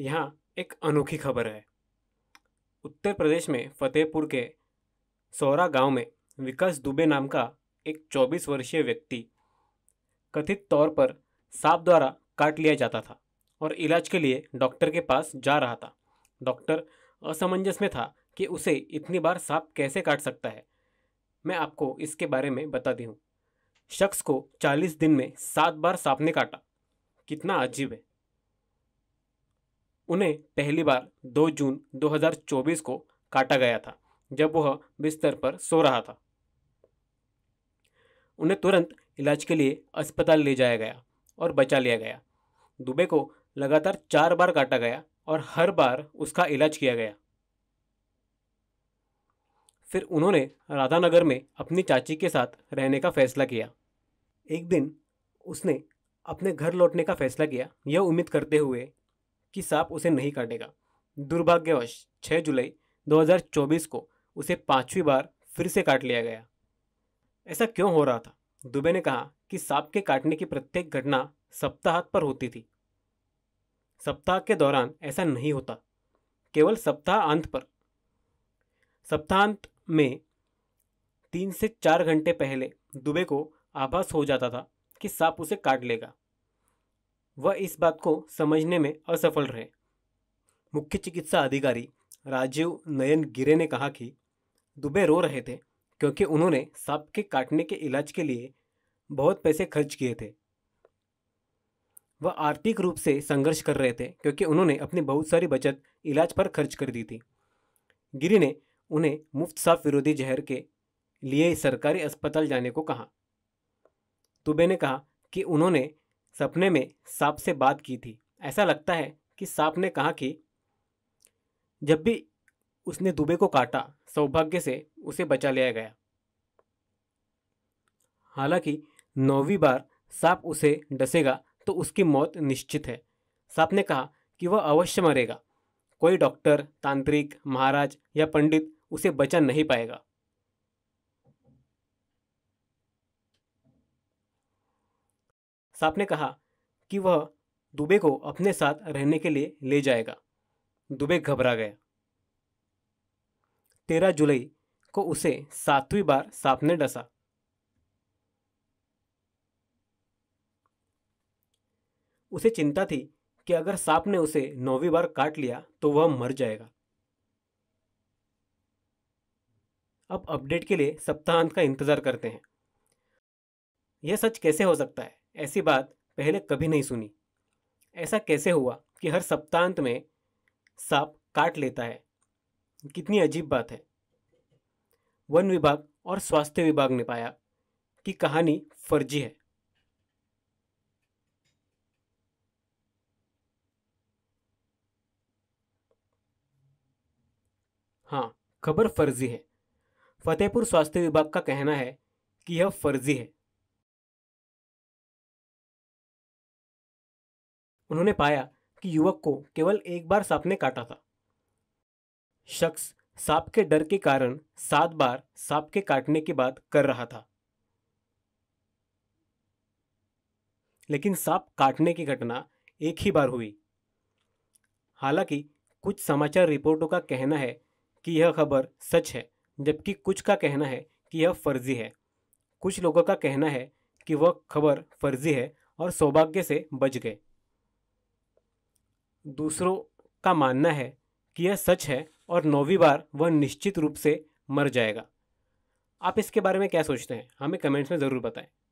यहाँ एक अनोखी खबर है उत्तर प्रदेश में फतेहपुर के सौरा गांव में विकास दुबे नाम का एक 24 वर्षीय व्यक्ति कथित तौर पर सांप द्वारा काट लिया जाता था और इलाज के लिए डॉक्टर के पास जा रहा था डॉक्टर असमंजस में था कि उसे इतनी बार सांप कैसे काट सकता है मैं आपको इसके बारे में बताती हूँ शख्स को 40 दिन में सात बार सांप ने काटा कितना अजीब है उन्हें पहली बार 2 जून 2024 को काटा गया था जब वह बिस्तर पर सो रहा था उन्हें तुरंत इलाज के लिए अस्पताल ले जाया गया और बचा लिया गया दुबे को लगातार चार बार काटा गया और हर बार उसका इलाज किया गया फिर उन्होंने राधानगर में अपनी चाची के साथ रहने का फैसला किया एक दिन उसने अपने घर लौटने का फैसला किया यह उम्मीद करते हुए कि सांप उसे नहीं काटेगा दुर्भाग्यवश 6 जुलाई 2024 को उसे पांचवी बार फिर से काट लिया गया ऐसा क्यों हो रहा था दुबे ने कहा कि सांप के काटने की प्रत्येक घटना सप्ताह पर होती थी सप्ताह के दौरान ऐसा नहीं होता केवल सप्ताह अंत पर सप्ताहांत में तीन से चार घंटे पहले दुबे को आभास हो जाता था कि सांप उसे काट लेगा वह इस बात को समझने में असफल रहे मुख्य चिकित्सा अधिकारी राजीव नयन गिरे ने कहा कि दुबे रो रहे थे क्योंकि उन्होंने सांप के काटने के इलाज के लिए बहुत पैसे खर्च किए थे वह आर्थिक रूप से संघर्ष कर रहे थे क्योंकि उन्होंने अपनी बहुत सारी बचत इलाज पर खर्च कर दी थी गिरी ने उन्हें मुफ्त सांप विरोधी जहर के लिए सरकारी अस्पताल जाने को कहा दुबे ने कहा कि उन्होंने सपने में सांप से बात की थी ऐसा लगता है कि सांप ने कहा कि जब भी उसने दुबे को काटा सौभाग्य से उसे बचा लिया गया हालांकि नौवीं बार सांप उसे डसेगा तो उसकी मौत निश्चित है सांप ने कहा कि वह अवश्य मरेगा कोई डॉक्टर तांत्रिक महाराज या पंडित उसे बचा नहीं पाएगा सांप ने कहा कि वह दुबे को अपने साथ रहने के लिए ले जाएगा दुबे घबरा गया तेरह जुलाई को उसे सातवीं बार सांप ने डसा उसे चिंता थी कि अगर सांप ने उसे नौवीं बार काट लिया तो वह मर जाएगा अब अपडेट के लिए सप्ताहांत का इंतजार करते हैं यह सच कैसे हो सकता है ऐसी बात पहले कभी नहीं सुनी ऐसा कैसे हुआ कि हर सप्तांत में सांप काट लेता है कितनी अजीब बात है वन विभाग और स्वास्थ्य विभाग ने पाया कि कहानी फर्जी है हाँ खबर फर्जी है फतेहपुर स्वास्थ्य विभाग का कहना है कि यह फर्जी है उन्होंने पाया कि युवक को केवल एक बार सांप ने काटा था शख्स सांप के डर के कारण सात बार सांप के काटने की बात कर रहा था लेकिन सांप काटने की घटना एक ही बार हुई हालांकि कुछ समाचार रिपोर्टों का कहना है कि यह खबर सच है जबकि कुछ का कहना है कि यह फर्जी है कुछ लोगों का कहना है कि वह खबर फर्जी है और सौभाग्य से बच गए दूसरों का मानना है कि यह सच है और नौवीं बार वह निश्चित रूप से मर जाएगा आप इसके बारे में क्या सोचते हैं हमें कमेंट्स में ज़रूर बताएं